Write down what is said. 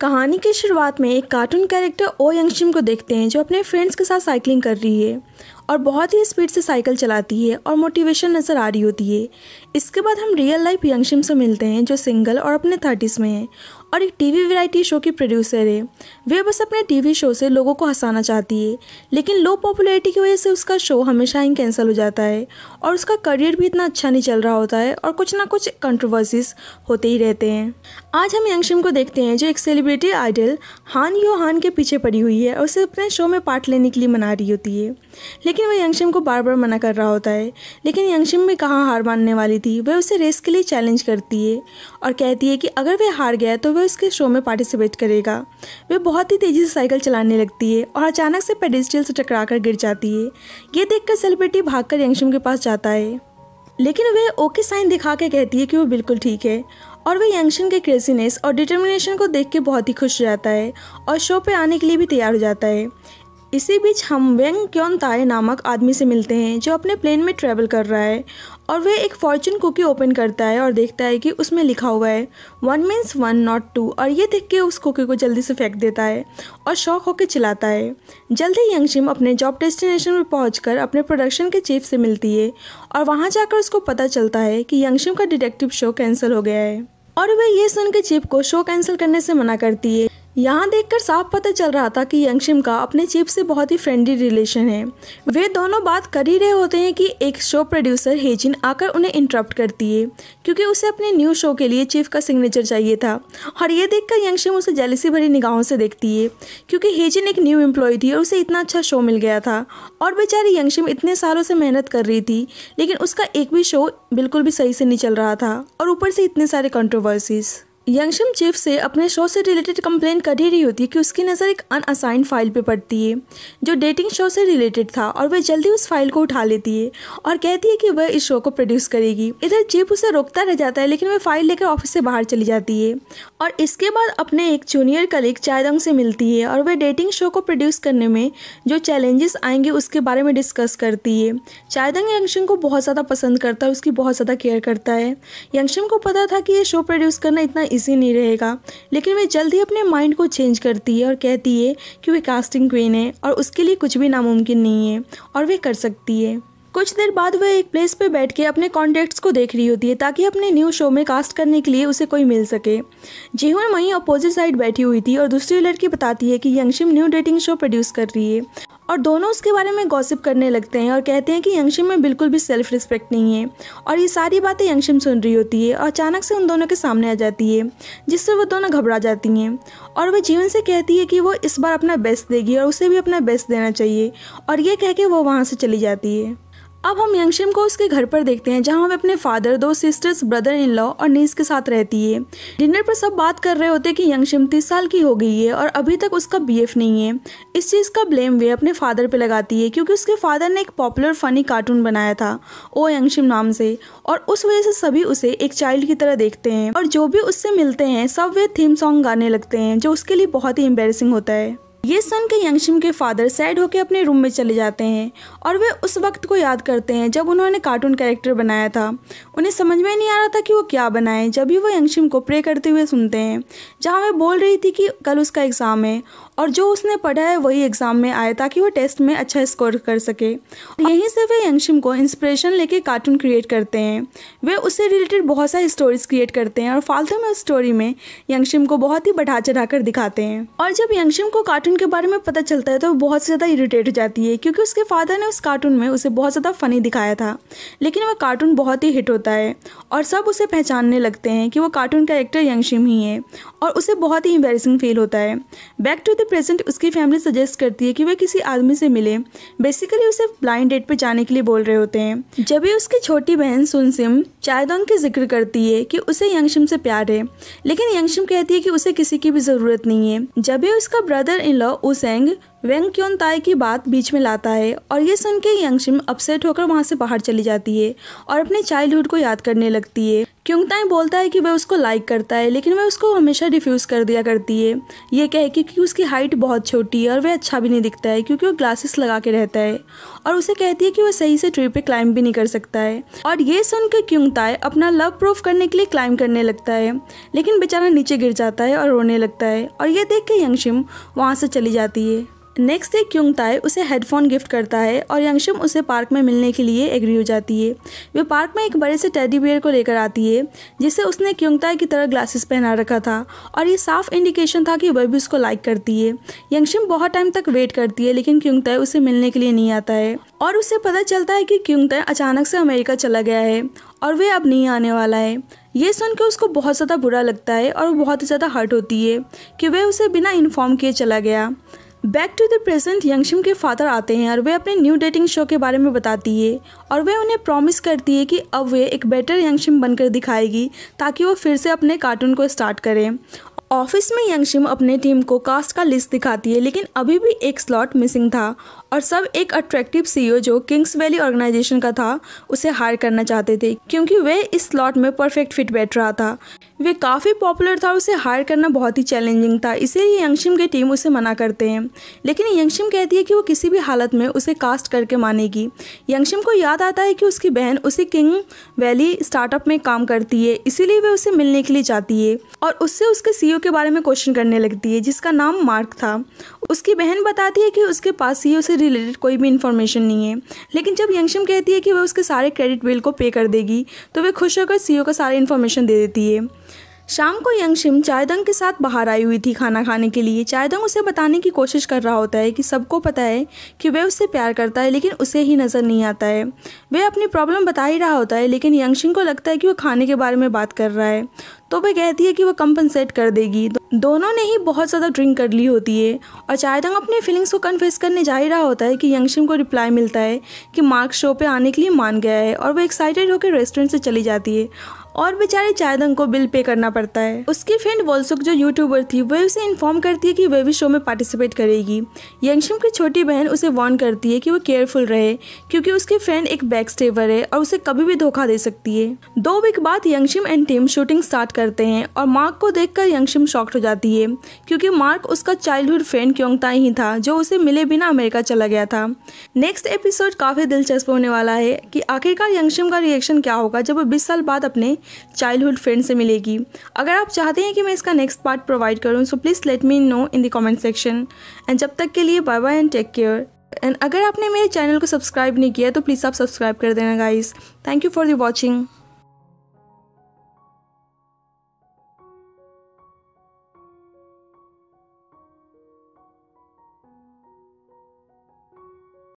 कहानी की शुरुआत में एक कार्टून कैरेक्टर ओ यंगशिम को देखते हैं जो अपने फ्रेंड्स के साथ साइकिलिंग कर रही है और बहुत ही स्पीड से साइकिल चलाती है और मोटिवेशन नज़र आ रही होती है इसके बाद हम रियल लाइफ यंगशिम से मिलते हैं जो सिंगल और अपने थर्टीज़ में है और एक टीवी वैरायटी शो की प्रोड्यूसर है वे बस अपने टीवी शो से लोगों को हंसाना चाहती है लेकिन लो पॉपुलैरिटी की वजह से उसका शो हमेशा ही कैंसिल हो जाता है और उसका करियर भी इतना अच्छा नहीं चल रहा होता है और कुछ ना कुछ कंट्रोवर्सीज होते ही रहते हैं आज हम यंगशिम को देखते हैं जो एक सेलिब्रिटी आइडल हान यो हान के पीछे पड़ी हुई है और उसे अपने शो में पार्ट लेने के लिए मना रही होती है लेकिन वह यंगशिम को बार बार मना कर रहा होता है लेकिन यंगशिम भी कहाँ हार मानने वाली थी वह उसे रेस के लिए चैलेंज करती है और कहती है कि अगर वह हार गया तो वह इसके शो में पार्टिसिपेट करेगा वह बहुत ही तेज़ी से साइकिल चलाने लगती है और अचानक से पेडिस्टल से टकराकर गिर जाती है ये देखकर सेलिब्रिटी भागकर यंगशिम के पास जाता है लेकिन वह ओके साइन दिखा के कहती है कि वो बिल्कुल ठीक है और वह यंगशन के क्रेजीनेस और डिटर्मिनेशन को देख के बहुत ही खुश हो जाता है और शो पे आने के लिए भी तैयार हो जाता है इसी बीच हम वेंग क्यों ताए नामक आदमी से मिलते हैं जो अपने प्लेन में ट्रैवल कर रहा है और वह एक फॉर्चून कुकी ओपन करता है और देखता है कि उसमें लिखा हुआ है one means one not two और ये देख के उस कुकी को जल्दी से फेंक देता है और शौक होकर चिल्लाता है जल्द ही यंगशिम अपने जॉब डेस्टिनेशन पर पहुँच अपने प्रोडक्शन के चीफ से मिलती है और वहाँ जाकर उसको पता चलता है कि यंगशिम का डिटेक्टिव शो कैंसिल हो गया है और वह ये सुनकर चीफ को शो कैंसिल करने से मना करती है यहाँ देखकर साफ पता चल रहा था कि यंगशिम का अपने चिप से बहुत ही फ्रेंडली रिलेशन है वे दोनों बात कर ही रहे होते हैं कि एक शो प्रोड्यूसर हेजिन आकर उन्हें इंटरप्ट करती है क्योंकि उसे अपने न्यू शो के लिए चीफ का सिग्नेचर चाहिए था और ये देखकर यंगशिम उसे जेलिसी भरी निगाहों से देखती है क्योंकि हेजिन एक न्यू एम्प्लॉय थी और उसे इतना अच्छा शो मिल गया था और बेचारी यंगशिम इतने सालों से मेहनत कर रही थी लेकिन उसका एक भी शो बिल्कुल भी सही से नहीं चल रहा था और ऊपर से इतने सारे कंट्रोवर्सीज़ यंगशम चीफ से अपने शो से रिलेटेड कंप्लेंट कर ही रही होती है कि उसकी नज़र एक अनअसाइन फाइल पे पड़ती है जो डेटिंग शो से रिलेटेड था और वह जल्दी उस फाइल को उठा लेती है और कहती है कि वह इस शो को प्रोड्यूस करेगी इधर चीफ उसे रोकता रह जाता है लेकिन वह फाइल लेकर ऑफिस से बाहर चली जाती है और इसके बाद अपने एक जूनियर कलीग चायदंग से मिलती है और वह डेटिंग शो को प्रोड्यूस करने में जो चैलेंजेस आएंगे उसके बारे में डिस्कस करती है चायदंग यंगशम को बहुत ज़्यादा पसंद करता है उसकी बहुत ज़्यादा केयर करता है यंगशम को पता था कि ये शो प्रोड्यूस करना इतना इजी नहीं रहेगा लेकिन वे जल्द ही अपने माइंड को चेंज करती है और कहती है कि वे कास्टिंग क्वीन है और उसके लिए कुछ भी नामुमकिन नहीं है और वे कर सकती है कुछ देर बाद वह एक प्लेस पर बैठ के अपने कॉन्टैक्ट्स को देख रही होती है ताकि अपने न्यू शो में कास्ट करने के लिए उसे कोई मिल सके जेहुन वहीं अपोजिट साइड बैठी हुई थी और दूसरी लड़की बताती है कि Youngshim new dating show produce कर रही है और दोनों उसके बारे में गॉसिप करने लगते हैं और कहते हैं कि यंगशिम में बिल्कुल भी सेल्फ रिस्पेक्ट नहीं है और ये सारी बातें यंगशिम सुन रही होती है और अचानक से उन दोनों के सामने आ जाती है जिससे वो दोनों घबरा जाती हैं और वह जीवन से कहती है कि वो इस बार अपना बेस्ट देगी और उसे भी अपना बेस्ट देना चाहिए और ये कह के वो वहाँ से चली जाती है अब हम यंगशिम को उसके घर पर देखते हैं जहाँ वे अपने फादर दो सिस्टर्स ब्रदर इन लॉ और नीस के साथ रहती है डिनर पर सब बात कर रहे होते कि यंगशिम तीस साल की हो गई है और अभी तक उसका बीएफ नहीं है इस चीज़ का ब्लेम वे अपने फादर पर लगाती है क्योंकि उसके फादर ने एक पॉपुलर फनी कार्टून बनाया था ओ यंगशिम नाम से और उस वजह से सभी उसे एक चाइल्ड की तरह देखते हैं और जो भी उससे मिलते हैं सब वे थीम सॉन्ग गाने लगते हैं जो उसके लिए बहुत ही एम्बेरसिंग होता है ये सुन के यंगशिम के फादर सैड होकर अपने रूम में चले जाते हैं और वे उस वक्त को याद करते हैं जब उन्होंने कार्टून कैरेक्टर बनाया था उन्हें समझ में नहीं आ रहा था कि वो क्या बनाएं जब भी वो यंगशिम को प्रे करते हुए सुनते हैं जहाँ वे बोल रही थी कि कल उसका एग्ज़ाम है और जो उसने पढ़ा है वही एग्ज़ाम में आए ताकि वो टेस्ट में अच्छा स्कोर कर सके यहीं से वे यंगशिम को इंस्परेशन लेके कार्टून क्रिएट करते हैं वे उससे रिलेटेड बहुत सारी स्टोरीज क्रिएट करते हैं और फालतू में उस स्टोरी में यंगशिम को बहुत ही बढ़ा चढ़ा दिखाते हैं और जब यंगशिम को कार्टून कार्टून के बारे में पता चलता है तो वो बहुत ज़्यादा इरीटेट हो जाती है क्योंकि उसके फादर ने उस कार्टून में उसे बहुत ज़्यादा फ़नी दिखाया था लेकिन वह कार्टून बहुत ही हिट होता है और सब उसे पहचानने लगते हैं कि वो कार्टून का एक्टर यंगशिम ही है और उसे बहुत ही एम्बेरसिंग फील होता है बैक टू द प्रेजेंट उसकी फैमिली सजेस्ट करती है कि वह किसी आदमी से मिले बेसिकली उसे ब्लाइंड डेट पर जाने के लिए बोल रहे होते हैं जब भी उसकी छोटी बहन सुनसिम चायदोंग के जिक्र करती है कि उसे यंगशिम से प्यार है लेकिन यंगशिम कहती है कि उसे किसी की भी ज़रूरत नहीं है जब भी उसका ब्रदर इन लॉ उसेंग वेंग क्यों ताई की बात बीच में लाता है और ये सुन के यंगशिम अपसेट होकर वहाँ से बाहर चली जाती है और अपने चाइल्डहुड को याद करने लगती है ताई बोलता है कि वह उसको लाइक करता है लेकिन वह उसको हमेशा डिफ्यूज़ कर दिया करती है ये कह के कि उसकी हाइट बहुत छोटी है और वह अच्छा भी नहीं दिखता है क्योंकि वो ग्लासेस लगा के रहता है और उसे कहती है कि वह सही से ट्री पे क्लाइंब भी नहीं कर सकता है और ये सुन के ताई अपना लव प्रूफ करने के लिए क्लाइंब करने लगता है लेकिन बेचारा नीचे गिर जाता है और रोने लगता है और ये देख के यंगशिम वहाँ से चली जाती है नेक्स्ट डे क्यूंग ताई उसे हेडफोन गिफ्ट करता है और यंगशिम उसे पार्क में मिलने के लिए एग्री हो जाती है वे पार्क में एक बड़े से टेडी बियर को लेकर आती है जिसे उसने क्यूंग ताई की तरह ग्लासेस पहना रखा था और ये साफ इंडिकेशन था कि वह भी उसको लाइक करती है यंगशिम बहुत टाइम तक वेट करती है लेकिन क्यूंग ताई उसे मिलने के लिए नहीं आता है और उसे पता चलता है कि क्यूंग ताई अचानक से अमेरिका चला गया है और वे अब नहीं आने वाला है ये सुन के उसको बहुत ज़्यादा बुरा लगता है और वो बहुत ज़्यादा हर्ट होती है कि वह उसे बिना इन्फॉर्म किए चला गया back to the present Youngshim के फादर आते हैं और वे अपने न्यू डेटिंग शो के बारे में बताती है और वे उन्हें प्रॉमिस करती है कि अब वे एक बेटर यंगशिम बनकर दिखाएगी ताकि वो फिर से अपने कार्टून को स्टार्ट करें ऑफिस में यंगशिम अपने टीम को कास्ट का लिस्ट दिखाती है लेकिन अभी भी एक स्लॉट मिसिंग था और सब एक अट्रैक्टिव सीईओ e जो किंग्स वैली ऑर्गेनाइजेशन का था उसे हायर करना चाहते थे क्योंकि वह इस स्लॉट में परफेक्ट फिट बैठ रहा था वे काफ़ी पॉपुलर था उसे हायर करना बहुत ही चैलेंजिंग था इसीलिए यंगशिम की टीम उसे मना करते हैं लेकिन यंगशिम कहती है कि वो किसी भी हालत में उसे कास्ट करके मानेगी यंगशिम को याद आता है कि उसकी बहन उसी किंग वैली स्टार्टअप में काम करती है इसीलिए वे उसे मिलने के लिए जाती है और उससे उसके सी लड़कियों के बारे में क्वेश्चन करने लगती है जिसका नाम मार्क था उसकी बहन बताती है कि उसके पास ही उसे रिलेटेड कोई भी इन्फॉर्मेशन नहीं है लेकिन जब यंगशम कहती है कि वह उसके सारे क्रेडिट बिल को पे कर देगी तो वह खुश होकर सी का सारी इन्फॉर्मेशन दे देती है शाम को यंगशिम चायदंग के साथ बाहर आई हुई थी खाना खाने के लिए चायदंग उसे बताने की कोशिश कर रहा होता है कि सबको पता है कि वह उससे प्यार करता है लेकिन उसे ही नज़र नहीं आता है वह अपनी प्रॉब्लम बता ही रहा होता है लेकिन यंगशिम को लगता है कि वह खाने के बारे में बात कर रहा है तो वह कहती है कि वह कंपनसेट कर देगी दोनों ने ही बहुत ज़्यादा ड्रिंक कर ली होती है और चायदंग अपने फीलिंग्स को कन्फेस करने जा ही रहा होता है कि यंगशिम को रिप्लाई मिलता है कि मार्क शो पे आने के लिए मान गया है और वह एक्साइटेड होकर रेस्टोरेंट से चली जाती है और बेचारे चायदंग को बिल पे करना पड़ता है उसकी फ्रेंड वॉल्सुक जो यूट्यूबर थी वह उसे इन्फॉर्म करती है कि वह भी शो में पार्टिसिपेट करेगी यंगशिम की छोटी बहन उसे वार्न करती है कि वो केयरफुल रहे क्योंकि उसकी फ्रेंड एक बैक स्टेवर है और उसे कभी भी धोखा दे सकती है दो वीक बाद Youngshim and team shooting start करते हैं और मार्क को देख कर यंगशिम हो जाती है क्योंकि मार्क उसका चाइल्डहुड फ्रेंड क्योंता ही था जो उसे मिले बिना अमेरिका चला गया था नेक्स्ट एपिसोड काफ़ी दिलचस्प होने वाला है कि आखिरकार यंगशिम का रिएक्शन क्या होगा जब वो बीस साल बाद अपने चाइल्डहुड फ्रेंड से मिलेगी अगर आप चाहते हैं कि मैं इसका नेक्स्ट पार्ट प्रोवाइड करूँ so please let me know in the comment section and जब तक के लिए bye bye and take care and अगर आपने मेरे चैनल को सब्सक्राइब नहीं किया तो प्लीज़ आप सब्सक्राइब कर देना guys thank you for the watching